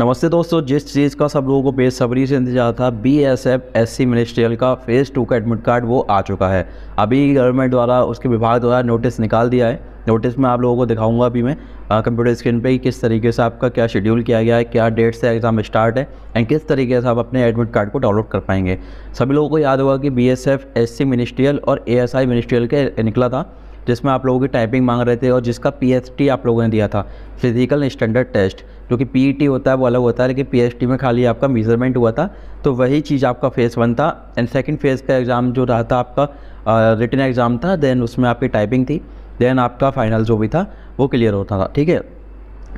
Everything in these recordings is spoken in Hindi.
नमस्ते दोस्तों जिस चीज़ का सब लोगों को बेसब्री से इंतजार था B S F S C ministerial का फेज़ टू का एडमिट कार्ड वो आ चुका है अभी गवर्नमेंट द्वारा उसके विभाग द्वारा नोटिस निकाल दिया है नोटिस में आप लोगों को दिखाऊंगा अभी मैं कंप्यूटर स्क्रीन पे कि किस तरीके से आपका क्या शेड्यूल किया गया है क्या डेट से एग्ज़ाम स्टार्ट है एंड किस तरीके से आप अपने एडमिट कार्ड को डाउनलोड कर पाएंगे सभी लोगों को याद होगा कि B S F S C ministerial और ए एस आई मिनिस्ट्रियल के निकला था जिसमें आप लोगों की टाइपिंग मांग रहे थे और जिसका पी आप लोगों ने दिया था फिजिकल स्टैंडर्ड टेस्ट जो कि पी e होता है वो अलग होता है लेकिन पी में खाली आपका मेजरमेंट हुआ था तो वही चीज़ आपका फेज़ वन था एंड सेकेंड फेज़ का एग्ज़ाम जो रहा था आपका रिटर्न एग्ज़ाम था देन उसमें आपकी टाइपिंग थी देन आपका फाइनल जो भी था वो क्लियर होता था ठीक है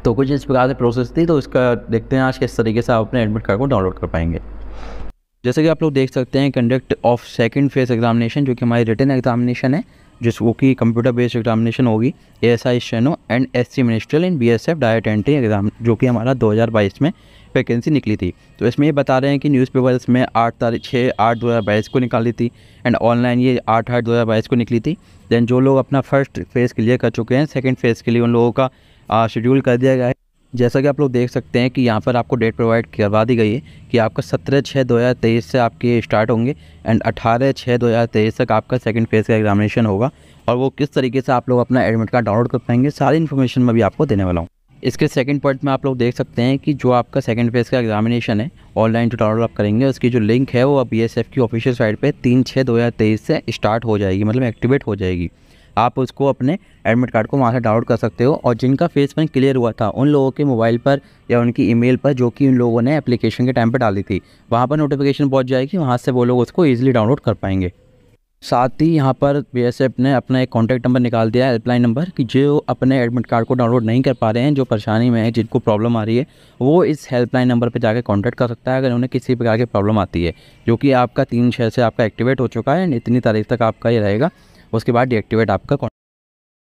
तो कुछ इस प्रकार से प्रोसेस थी तो इसका देखते हैं आज किस तरीके से आप अपने एडमिट कार्ड को डाउनलोड कर पाएंगे जैसे कि आप लोग देख सकते हैं conduct of second phase examination जो कि हमारी रिटर्न एग्जामिनेशन है जिसको कि कंप्यूटर बेस्ड एग्जामिनेशन होगी A S I steno and S C ministerial in B S F डायट एंट्री एग्ज़ाम जो कि हमारा 2022 में वैकेंसी निकली थी तो इसमें ये बता रहे हैं कि न्यूज़पेपर्स में आठ तारीख छः आठ दो हज़ार बाईस को निकाली थी एंड ऑनलाइन ये आठ आठ दो हज़ार बाईस को निकली थी दैन जो लोग अपना फर्स्ट फेज़ क्लियर कर चुके हैं सेकेंड फेज़ के लिए उन लोगों का शेड्यूल कर दिया गया है जैसा कि आप लोग देख सकते हैं कि यहाँ पर आपको डेट प्रोवाइड करवा दी गई है कि आपका सत्रह छः दो हज़ार तेईस से आपके स्टार्ट होंगे एंड अठारह छः दो हज़ार तेईस तक आपका सेकंड फेज़ का एग्जामिनेशन होगा और वो किस तरीके से आप लोग अपना एडमिट कार्ड डाउनलोड कर पाएंगे सारी इन्फॉर्मेशन मैं भी आपको देने वाला हूँ इसके सेकंड पॉइंट में आप लोग देख सकते हैं कि जो आपका सेकंड फेज़ का एग्जामिनेशन है ऑनलाइन जो डाउनलोड आप करेंगे उसकी जो लिंक है वो अब बी की ऑफिशियल साइट पर तीन छः दो हज़ार तेईस से स्टार्ट हो जाएगी मतलब एक्टिवेट हो जाएगी आप उसको अपने एडमिट कार्ड को वहाँ से डाउनलोड कर सकते हो और जिनका फेस वन क्लियर हुआ था उन लोगों के मोबाइल पर या उनकी ईमेल पर जो कि उन लोगों ने एप्लीकेशन के टाइम पर डाली थी वहाँ पर नोटिफिकेशन पहुँच जाएगी वहाँ से वो लोग उसको ईजिली डाउनलोड कर पाएंगे साथ ही यहाँ पर बी ने अपना एक कॉन्टैक्ट नंबर निकाल दिया है हेल्पलाइन नंबर कि जो अपने एडमिट कार्ड को डाउनलोड नहीं कर पा रहे हैं जो परेशानी में है जिनको प्रॉब्लम आ रही है वो इस हेल्पलाइन नंबर पर जाकर कॉन्टैक्ट कर सकता है अगर उन्हें किसी प्रकार की प्रॉब्लम आती है जो कि आपका तीन छः से आपका एक्टिवेट हो चुका है एंड इतनी तारीख तक आपका ये रहेगा उसके बाद डीएक्टिवेट आपका